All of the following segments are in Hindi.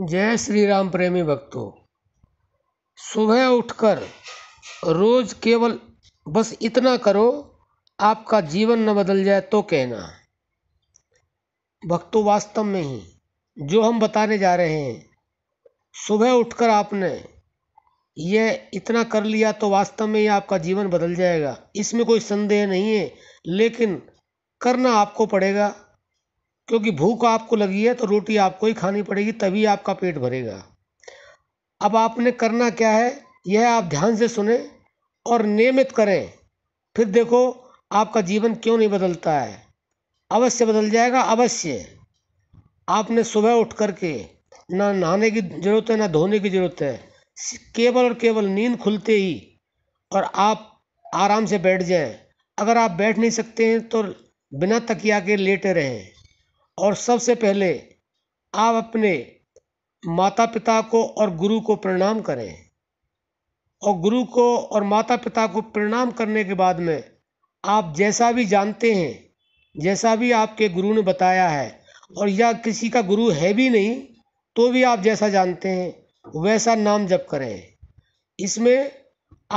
जय श्री राम प्रेमी भक्तों सुबह उठकर रोज केवल बस इतना करो आपका जीवन न बदल जाए तो कहना भक्तों वास्तव में ही जो हम बताने जा रहे हैं सुबह उठकर आपने यह इतना कर लिया तो वास्तव में ही आपका जीवन बदल जाएगा इसमें कोई संदेह नहीं है लेकिन करना आपको पड़ेगा क्योंकि भूख आपको लगी है तो रोटी आपको ही खानी पड़ेगी तभी आपका पेट भरेगा अब आपने करना क्या है यह आप ध्यान से सुने और नियमित करें फिर देखो आपका जीवन क्यों नहीं बदलता है अवश्य बदल जाएगा अवश्य आपने सुबह उठ करके ना नहाने की ज़रूरत है ना धोने की ज़रूरत है केवल और केवल नींद खुलते ही और आप आराम से बैठ जाएं अगर आप बैठ नहीं सकते हैं तो बिना तकिया के लेटे रहें और सबसे पहले आप अपने माता पिता को और गुरु को प्रणाम करें और गुरु को और माता पिता को प्रणाम करने के बाद में आप जैसा भी जानते हैं जैसा भी आपके गुरु ने बताया है और या किसी का गुरु है भी नहीं तो भी आप जैसा जानते हैं वैसा नाम जप करें इसमें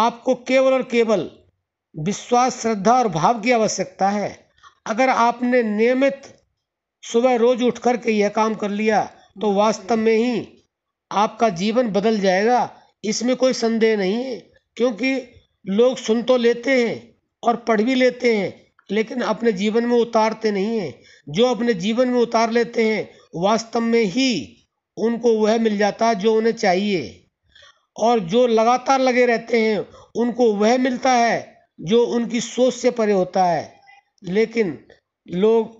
आपको केवल और केवल विश्वास श्रद्धा और भाव की आवश्यकता है अगर आपने नियमित सुबह रोज उठ कर के यह काम कर लिया तो वास्तव में ही आपका जीवन बदल जाएगा इसमें कोई संदेह नहीं है क्योंकि लोग सुन तो लेते हैं और पढ़ भी लेते हैं लेकिन अपने जीवन में उतारते नहीं हैं जो अपने जीवन में उतार लेते हैं वास्तव में ही उनको वह मिल जाता है जो उन्हें चाहिए और जो लगातार लगे रहते हैं उनको वह मिलता है जो उनकी सोच से परे होता है लेकिन लोग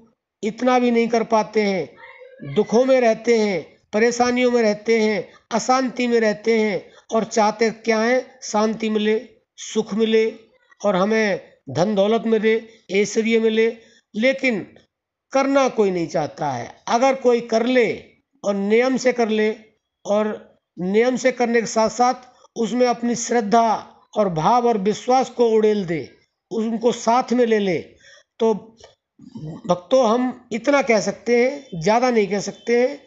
इतना भी नहीं कर पाते हैं दुखों में रहते हैं परेशानियों में रहते हैं अशांति में रहते हैं और चाहते क्या है शांति मिले सुख मिले और हमें धन दौलत मिले ऐश्वर्य मिले लेकिन करना कोई नहीं चाहता है अगर कोई कर ले और नियम से कर ले और नियम से करने के साथ साथ उसमें अपनी श्रद्धा और भाव और विश्वास को उड़ेल दे उनको साथ में ले ले तो भक्तों हम इतना कह सकते हैं ज़्यादा नहीं कह सकते हैं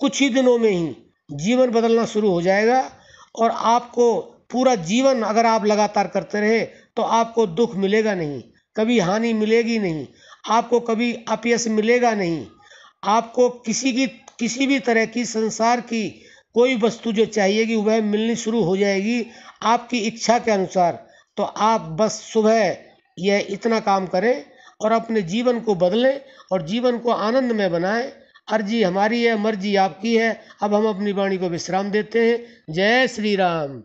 कुछ ही दिनों में ही जीवन बदलना शुरू हो जाएगा और आपको पूरा जीवन अगर आप लगातार करते रहे तो आपको दुख मिलेगा नहीं कभी हानि मिलेगी नहीं आपको कभी अपयस मिलेगा नहीं आपको किसी की किसी भी तरह की संसार की कोई वस्तु जो चाहिएगी वह मिलनी शुरू हो जाएगी आपकी इच्छा के अनुसार तो आप बस सुबह यह इतना काम करें और अपने जीवन को बदलें और जीवन को आनंद में बनाएं अर्जी हमारी है मर्जी आपकी है अब हम अपनी वाणी को विश्राम देते हैं जय श्री राम